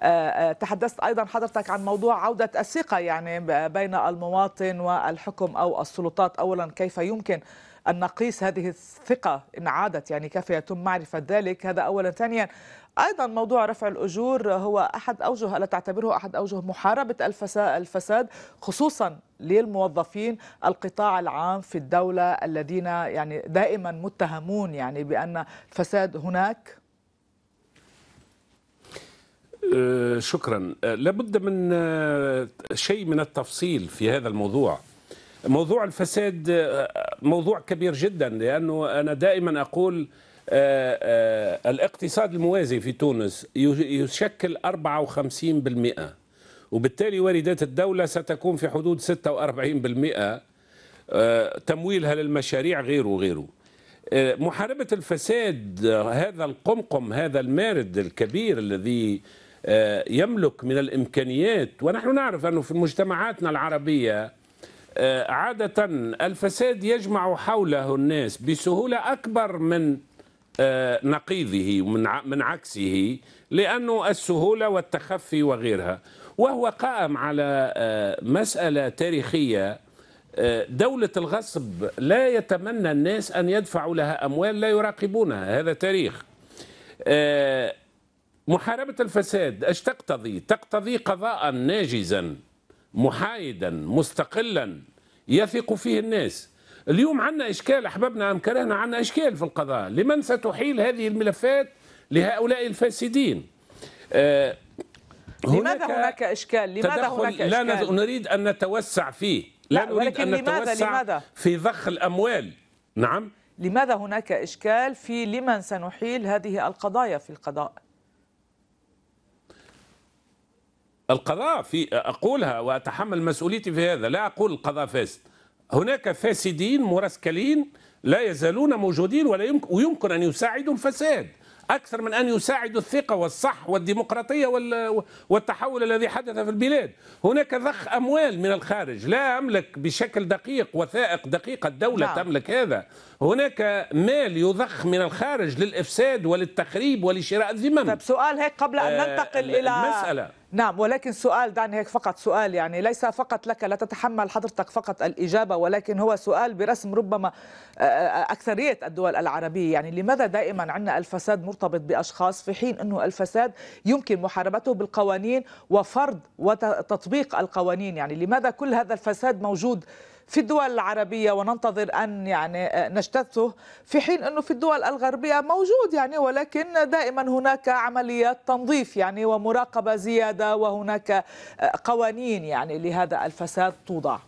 آه، تحدثت ايضا حضرتك عن موضوع عوده الثقه يعني بين المواطن والحكم او السلطات اولا كيف يمكن أن نقيس هذه الثقة إن عادت يعني كيف يتم معرفة ذلك هذا أولا ثانيا ايضا موضوع رفع الاجور هو احد اوجه لا تعتبره احد اوجه محاربه الفساد خصوصا للموظفين القطاع العام في الدوله الذين يعني دائما متهمون يعني بان الفساد هناك أه، شكرا أه، لابد من أه، شيء من التفصيل في هذا الموضوع موضوع الفساد آه، آه، موضوع كبير جدا لانه انا دائما اقول آه، الاقتصاد الموازي في تونس يشكل 54% وبالتالي واردات الدولة ستكون في حدود 46% تمويلها للمشاريع غيره وغيره محاربة الفساد هذا القمقم هذا المارد الكبير الذي يملك من الإمكانيات ونحن نعرف أنه في مجتمعاتنا العربية آه، عادة الفساد يجمع حوله الناس بسهولة أكبر من آه، نقيضه من عكسه لأنه السهولة والتخفي وغيرها وهو قائم على آه، مسألة تاريخية دولة الغصب لا يتمنى الناس أن يدفعوا لها أموال لا يراقبونها هذا تاريخ محاربة الفساد أش تقتضي؟ تقتضي قضاء ناجزا محايدا مستقلا يثق فيه الناس اليوم عندنا إشكال أحببنا أم كرهنا عندنا إشكال في القضاء لمن ستحيل هذه الملفات لهؤلاء الفاسدين آه هناك لماذا هناك إشكال لماذا هناك إشكال لا نريد أن نتوسع فيه لا, لا نريد أن نتوسع لماذا؟ في ضخ الأموال نعم لماذا هناك إشكال في لمن سنحيل هذه القضايا في القضاء القضاء في أقولها وأتحمل مسؤوليتي في هذا لا أقول القضاء فاسد هناك فاسدين مرسكلين لا يزالون موجودين ولا يمكن ويمكن أن يساعدوا الفساد أكثر من أن يساعدوا الثقة والصح والديمقراطية والتحول الذي حدث في البلاد هناك ضخ أموال من الخارج لا أملك بشكل دقيق وثائق دقيقة الدولة لا. نعم. تملك هذا هناك مال يضخ من الخارج للإفساد وللتخريب ولشراء الذمم طب سؤال هيك قبل أن آه، ننتقل آه إلى المسألة نعم ولكن سؤال دعني هيك فقط سؤال يعني ليس فقط لك لا تتحمل حضرتك فقط الإجابة ولكن هو سؤال برسم ربما أكثرية الدول العربية يعني لماذا دائما عندنا الفساد مرتبط بأشخاص في حين أنه الفساد يمكن محاربته بالقوانين وفرض وتطبيق القوانين يعني لماذا كل هذا الفساد موجود في الدول العربية وننتظر أن يعني آه، نجتثه في حين أنه في الدول الغربية موجود يعني ولكن دائما هناك عمليات تنظيف يعني ومراقبة زيادة وهناك آه، قوانين يعني لهذا الفساد توضع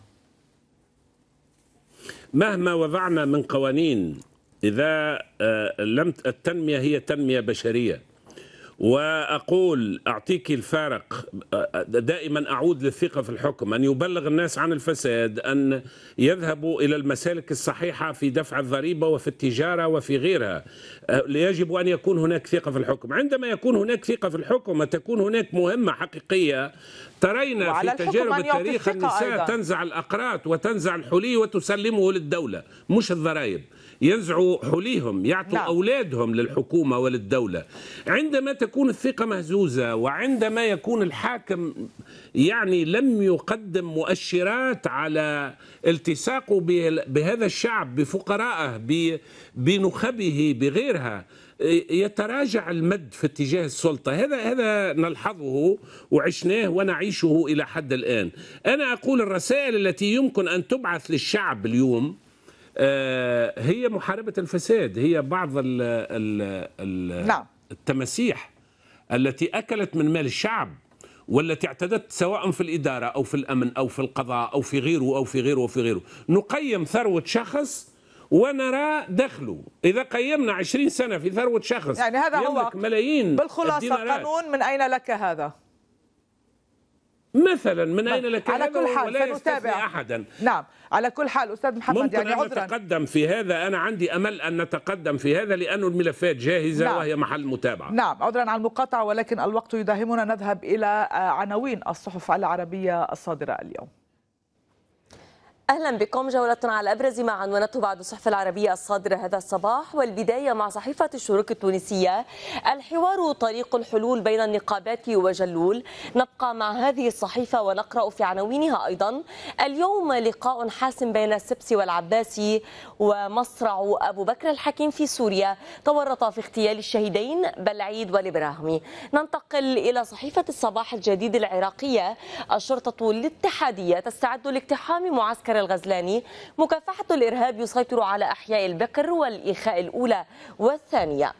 مهما وضعنا من قوانين إذا آه، لم التنمية هي تنمية بشرية واقول اعطيك الفارق دائما اعود للثقه في الحكم ان يبلغ الناس عن الفساد ان يذهبوا الى المسالك الصحيحه في دفع الضريبه وفي التجاره وفي غيرها يجب ان يكون هناك ثقه في الحكم عندما يكون هناك ثقه في الحكم تكون هناك مهمه حقيقيه ترينا في تجارب التاريخ النساء أيضا. تنزع الأقراط وتنزع الحلي وتسلمه للدولة مش الضرائب ينزعوا حليهم يعطوا نعم. أولادهم للحكومة وللدولة عندما تكون الثقة مهزوزة وعندما يكون الحاكم يعني لم يقدم مؤشرات على التصاقه بهذا الشعب بفقرائه بنخبه بغيرها يتراجع المد في اتجاه السلطه هذا هذا نلحظه وعشناه ونعيشه الى حد الان انا اقول الرسائل التي يمكن ان تبعث للشعب اليوم آه، هي محاربه الفساد هي بعض الـ الـ الـ نعم. التماسيح التي اكلت من مال الشعب والتي اعتدت سواء في الإدارة أو في الأمن أو في القضاء أو في غيره أو في غيره وفي غيره نقيم ثروة شخص ونرى دخله إذا قيمنا 20 سنة في ثروة شخص يعني هذا هو ملايين بالخلاصة قانون من أين لك هذا؟ مثلا من طيب، اين لك على كل حال ولا سنتابع احدا نعم على كل حال استاذ محمد ممكن يعني عذرا نتقدم في هذا انا عندي امل ان نتقدم في هذا لان الملفات جاهزه نعم. وهي محل متابعه نعم عذرا على المقاطعه ولكن الوقت يداهمنا نذهب الى عناوين الصحف العربيه الصادره اليوم أهلا بكم جولة على أبرز ما عنونته بعد الصحف العربية الصادرة هذا الصباح والبداية مع صحيفة الشروق التونسية الحوار طريق الحلول بين النقابات وجلول نبقى مع هذه الصحيفة ونقرأ في عناوينها أيضا اليوم لقاء حاسم بين السبسي والعباسي ومصرع أبو بكر الحكيم في سوريا تورط في اغتيال الشهيدين بلعيد والإبراهيمي ننتقل إلى صحيفة الصباح الجديد العراقية الشرطة الاتحادية تستعد لاقتحام معسكر البكر الغزلاني مكافحة الإرهاب يسيطر على أحياء البكر والإخاء الأولى والثانية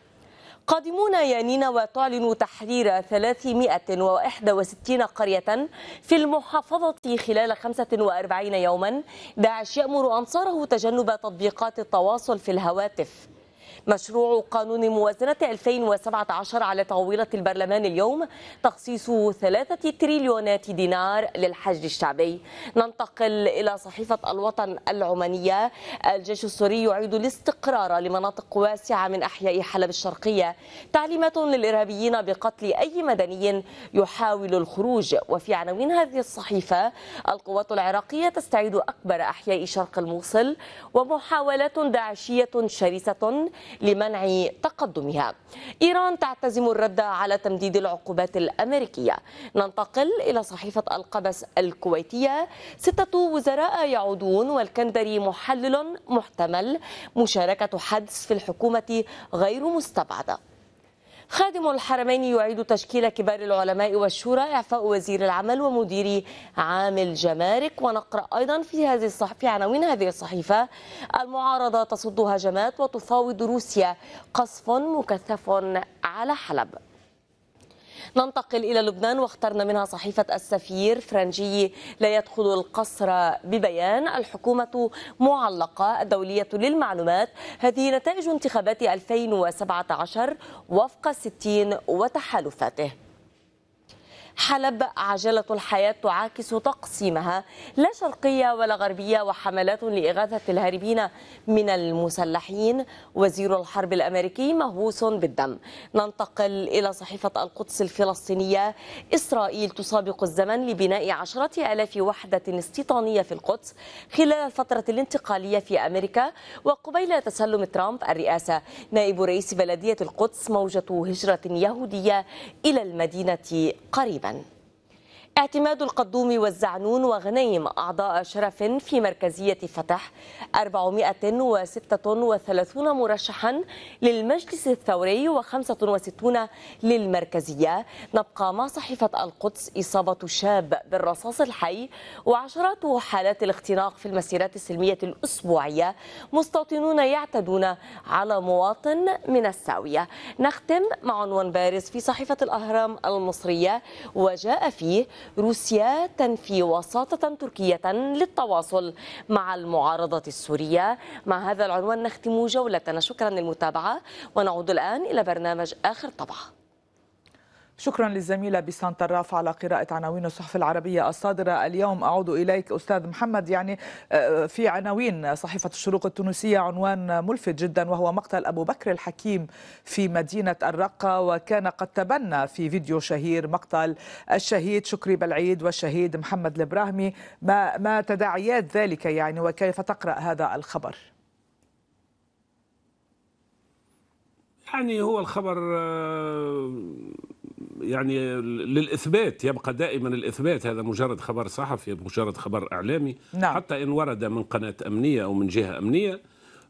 قادمون يانين وتعلن تحرير 361 قرية في المحافظة خلال 45 يوما داعش يأمر أنصاره تجنب تطبيقات التواصل في الهواتف مشروع قانون موازنة 2017 على طاولة البرلمان اليوم تخصيص ثلاثة تريليونات دينار للحج الشعبي ننتقل إلى صحيفة الوطن العمانية الجيش السوري يعيد الاستقرار لمناطق واسعة من أحياء حلب الشرقية تعليمات للإرهابيين بقتل أي مدني يحاول الخروج وفي عناوين هذه الصحيفة القوات العراقية تستعيد أكبر أحياء شرق الموصل ومحاولات داعشية شرسة لمنع تقدمها إيران تعتزم الرد على تمديد العقوبات الأمريكية ننتقل إلى صحيفة القبس الكويتية ستة وزراء يعودون والكندري محلل محتمل مشاركة حدس في الحكومة غير مستبعدة خادم الحرمين يعيد تشكيل كبار العلماء والشورى إعفاء وزير العمل ومدير عام الجمارك ونقرأ أيضا في هذه الصحف عناوين هذه الصحيفة المعارضة تصد هجمات وتفاوض روسيا قصف مكثف على حلب ننتقل إلى لبنان واخترنا منها صحيفة السفير فرنجي لا يدخل القصر ببيان الحكومة معلقة الدولية للمعلومات هذه نتائج انتخابات 2017 وفق 60 وتحالفاته حلب عجلة الحياة تعاكس تقسيمها لا شرقية ولا غربية وحملات لإغاثة الهاربين من المسلحين وزير الحرب الأمريكي مهووس بالدم ننتقل إلى صحيفة القدس الفلسطينية إسرائيل تسابق الزمن لبناء عشرة ألاف وحدة استيطانية في القدس خلال الفترة الانتقالية في أمريكا وقبيل تسلم ترامب الرئاسة نائب رئيس بلدية القدس موجة هجرة يهودية إلى المدينة قريبا happen. اعتماد القدوم والزعنون وغنيم أعضاء شرف في مركزية فتح 436 مرشحا للمجلس الثوري و65 للمركزية نبقى مع صحيفة القدس إصابة شاب بالرصاص الحي وعشرات حالات الاختناق في المسيرات السلمية الأسبوعية مستوطنون يعتدون على مواطن من الساوية نختم مع عنوان بارز في صحيفة الأهرام المصرية وجاء فيه روسيا تنفي وساطة تركية للتواصل مع المعارضة السورية مع هذا العنوان نختم جولتنا شكرا للمتابعة ونعود الآن إلى برنامج آخر طبعه شكرا للزميلة بسان طراف على قراءة عناوين الصحف العربية الصادرة اليوم أعود إليك أستاذ محمد يعني آه، في عناوين صحيفة الشروق التونسية عنوان ملفت جدا وهو مقتل أبو بكر الحكيم في مدينة الرقة وكان قد تبنى في فيديو شهير مقتل الشهيد شكري بلعيد والشهيد محمد البراهمي ما, ما تداعيات ذلك يعني وكيف تقرأ هذا الخبر؟ يعني هو الخبر آه، يعني للاثبات يبقى دائما الاثبات هذا مجرد خبر صحفي مجرد خبر اعلامي نعم. حتى ان ورد من قناه امنيه او من جهه امنيه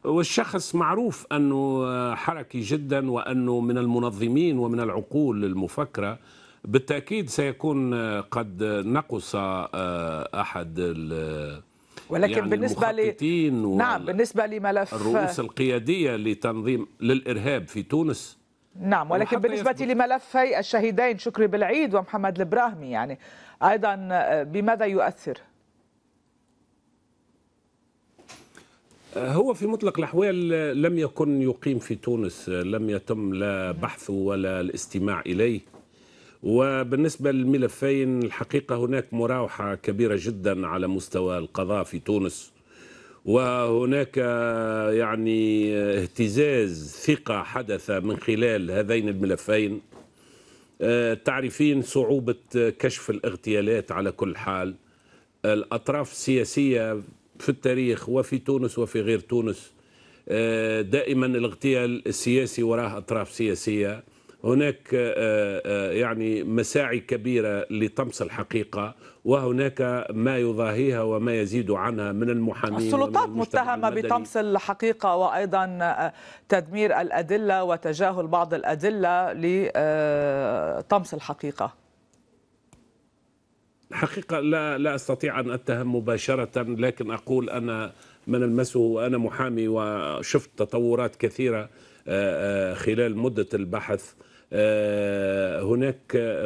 والشخص معروف انه حركي جدا وانه من المنظمين ومن العقول المفكره بالتاكيد سيكون قد نقص آه، احد ال ولكن يعني بالنسبه ل نعم بالنسبه لملف الرؤوس القياديه لتنظيم للارهاب في تونس نعم ولكن بالنسبة يصبح. لملفي الشهيدين شكري بالعيد ومحمد البراهمي يعني أيضا آه، بماذا يؤثر؟ آه، هو في مطلق الأحوال آه، لم يكن يقيم في تونس لم يتم لا بحثه ولا الاستماع إليه وبالنسبة للملفين الحقيقة هناك مراوحة كبيرة جدا على مستوى القضاء في تونس وهناك يعني اهتزاز ثقة حدث من خلال هذين الملفين آه، تعرفين صعوبة كشف الاغتيالات على كل حال الأطراف السياسية في التاريخ وفي تونس وفي غير تونس آه، دائما الاغتيال السياسي وراه أطراف سياسية هناك آه، يعني مساعي كبيرة لطمس الحقيقة وهناك ما يضاهيها وما يزيد عنها من المحامين السلطات متهمة بطمس الحقيقة وأيضا آه، تدمير الأدلة وتجاهل بعض الأدلة لطمس آه، الحقيقة حقيقة لا لا أستطيع أن أتهم مباشرة لكن أقول أنا من المسه وأنا محامي وشفت تطورات كثيرة آه، خلال مدة البحث آه، هناك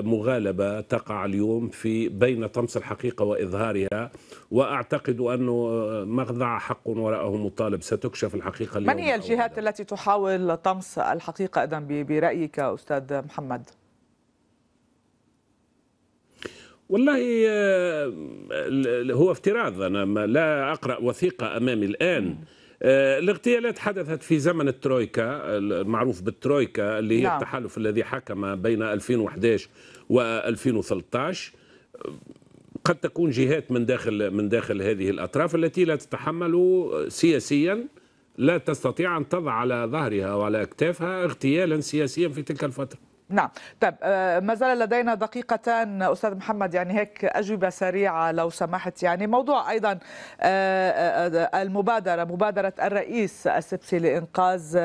مغالبة تقع اليوم في بين طمس الحقيقة وإظهارها وأعتقد أنه آه، مغضع حق وراءه مطالب ستكشف الحقيقة اليوم من هي الجهات التي تحاول طمس الحقيقة إذن برأيك أستاذ محمد؟ والله آه، هو افتراض أنا لا أقرأ وثيقة أمامي الآن م. آه، الاغتيالات حدثت في زمن الترويكا المعروف بالترويكا اللي هي نعم. التحالف الذي حكم بين 2011 و2013 آه، قد تكون جهات من داخل من داخل هذه الاطراف التي لا تتحمل سياسيا لا تستطيع ان تضع على ظهرها وعلى اكتافها اغتيالا سياسيا في تلك الفتره نعم طيب آه، ما زال لدينا دقيقتان استاذ محمد يعني هيك اجوبه سريعه لو سمحت يعني موضوع ايضا آه، آه، المبادره مبادره الرئيس السبسي لانقاذ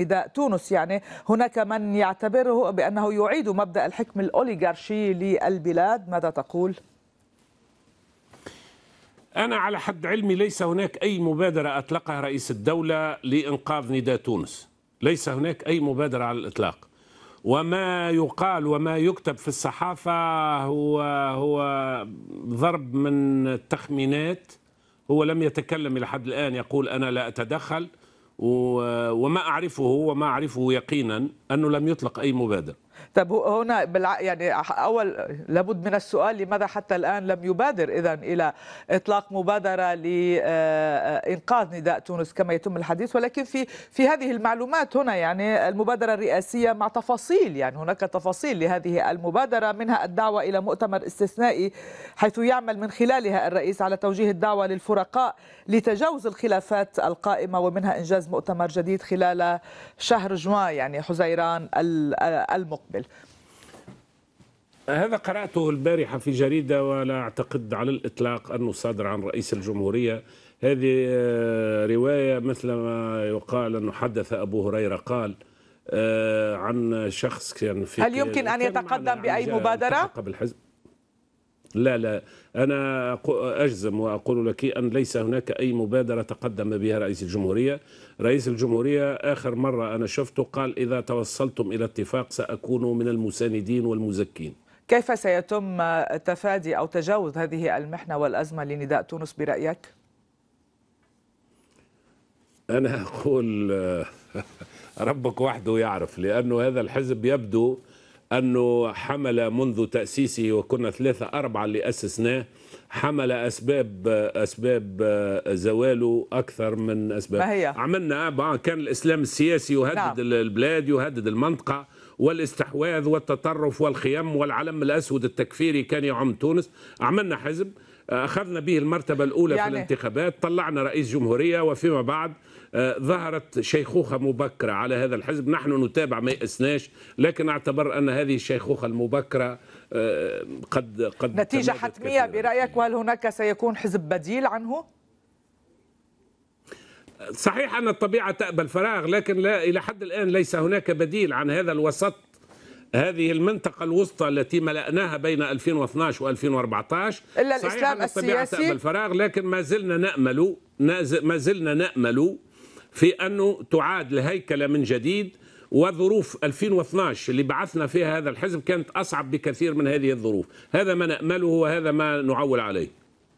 نداء تونس يعني هناك من يعتبره بانه يعيد مبدا الحكم الاوليغارشي للبلاد ماذا تقول؟ أنا على حد علمي ليس هناك أي مبادرة أطلقها رئيس الدولة لإنقاذ نداء تونس ليس هناك أي مبادرة على الإطلاق وما يقال وما يكتب في الصحافة هو هو ضرب من التخمينات هو لم يتكلم إلى حد الآن يقول أنا لا أتدخل وما أعرفه وما أعرفه يقينا أنه لم يطلق أي مبادرة طب هنا بالع... يعني اول لابد من السؤال لماذا حتى الان لم يبادر اذا الى اطلاق مبادره لانقاذ آه، آه، نداء تونس كما يتم الحديث ولكن في في هذه المعلومات هنا يعني المبادره الرئاسيه مع تفاصيل يعني هناك تفاصيل لهذه المبادره منها الدعوه الى مؤتمر استثنائي حيث يعمل من خلالها الرئيس على توجيه الدعوه للفرقاء لتجاوز الخلافات القائمه ومنها انجاز مؤتمر جديد خلال شهر جوان يعني حزيران آه، المقبل المستقبل هذا قرأته البارحة في جريدة ولا أعتقد على الإطلاق أنه صادر عن رئيس الجمهورية هذه آه، رواية مثل ما يقال أنه حدث أبو هريرة قال آه، عن شخص كان في هل يمكن أن يتقدم بأي مبادرة؟ قبل الحزب لا لا أنا أجزم وأقول لك أن ليس هناك أي مبادرة تقدم بها رئيس الجمهورية رئيس الجمهورية آخر مرة أنا شفته قال إذا توصلتم إلى اتفاق سأكون من المساندين والمزكين كيف سيتم تفادي أو تجاوز هذه المحنة والأزمة لنداء تونس برأيك؟ أنا أقول ربك وحده يعرف لأنه هذا الحزب يبدو أنه حمل منذ تأسيسه وكنا ثلاثة أربعة اللي أسسناه حمل أسباب أسباب زواله أكثر من أسباب ما هي؟ عملنا كان الإسلام السياسي يهدد نعم. البلاد يهدد المنطقة والاستحواذ والتطرف والخيام والعلم الأسود التكفيري كان يعم تونس عملنا حزب أخذنا به المرتبة الأولى يعني في الانتخابات طلعنا رئيس جمهورية وفيما بعد آه، ظهرت شيخوخة مبكرة على هذا الحزب نحن نتابع ما يأسناش لكن أعتبر أن هذه الشيخوخة المبكرة آه، قد قد نتيجة حتمية كثيرة. برأيك وهل هناك سيكون حزب بديل عنه؟ صحيح أن الطبيعة تأبى الفراغ لكن لا إلى حد الآن ليس هناك بديل عن هذا الوسط هذه المنطقة الوسطى التي ملأناها بين 2012 و 2014 إلا الإسلام صحيح السياسي الفراغ لكن ما زلنا نأمل ما زلنا نأمل في أنه تعاد الهيكلة من جديد وظروف 2012 اللي بعثنا فيها هذا الحزب كانت أصعب بكثير من هذه الظروف هذا ما نأمله وهذا ما نعول عليه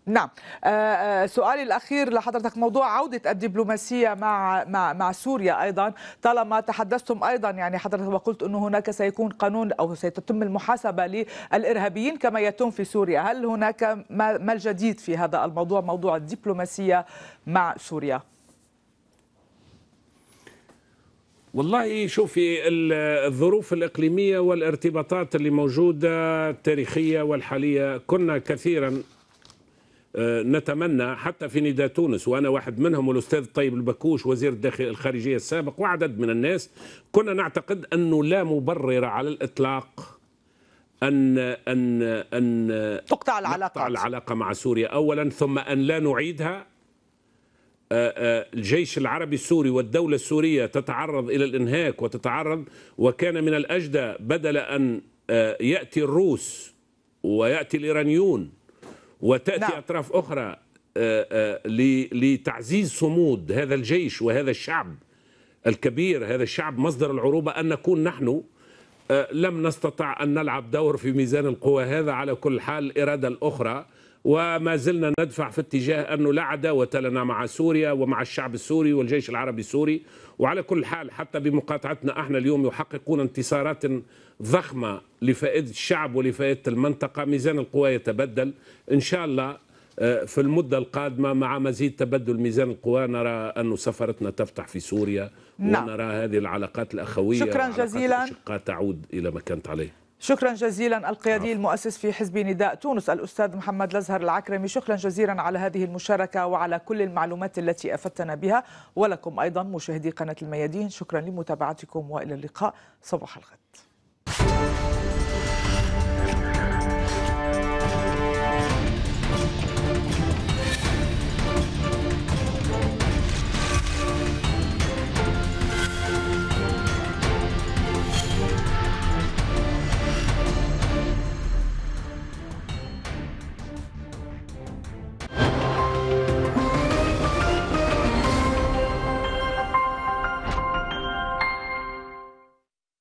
نعم آه، آه، سؤالي الاخير لحضرتك موضوع عوده الدبلوماسيه مع مع مع سوريا ايضا طالما تحدثتم ايضا يعني حضرتك وقلت انه هناك سيكون قانون او سيتم المحاسبه للارهابيين كما يتم في سوريا هل هناك ما الجديد في هذا الموضوع موضوع الدبلوماسيه مع سوريا والله شوفي الظروف الإقليمية والارتباطات اللي موجودة التاريخية والحالية كنا كثيرا آه، نتمنى حتى في نداء تونس وانا واحد منهم والاستاذ طيب البكوش وزير الخارجيه السابق وعدد من الناس كنا نعتقد انه لا مبرر على الاطلاق ان ان ان تقطع العلاقه تقطع العلاقه مع سوريا اولا ثم ان لا نعيدها آه، آه، الجيش العربي السوري والدولة السورية تتعرض إلى الإنهاك وتتعرض وكان من الأجدى بدل أن آه، يأتي الروس ويأتي الإيرانيون وتأتي نعم. أطراف أخرى لتعزيز صمود هذا الجيش وهذا الشعب الكبير هذا الشعب مصدر العروبة أن نكون نحن لم نستطع أن نلعب دور في ميزان القوى هذا على كل حال الإرادة الأخرى وما زلنا ندفع في اتجاه أنه لا عداوة لنا مع سوريا ومع الشعب السوري والجيش العربي السوري وعلى كل حال حتى بمقاطعتنا احنا اليوم يحققون انتصارات ضخمة لفائدة الشعب ولفائدة المنطقة ميزان القوى يتبدل إن شاء الله آه، في المدة القادمة مع مزيد تبدل ميزان القوى نرى أن سفرتنا تفتح في سوريا نعم. ونرى هذه العلاقات الأخوية شكرا جزيلا تعود إلى ما كانت عليه شكرا جزيلا القيادي المؤسس في حزب نداء تونس الأستاذ محمد لزهر العكرمي شكرا جزيلا على هذه المشاركة وعلى كل المعلومات التي أفدتنا بها ولكم أيضا مشاهدي قناة الميادين شكرا لمتابعتكم وإلى اللقاء صباح الغد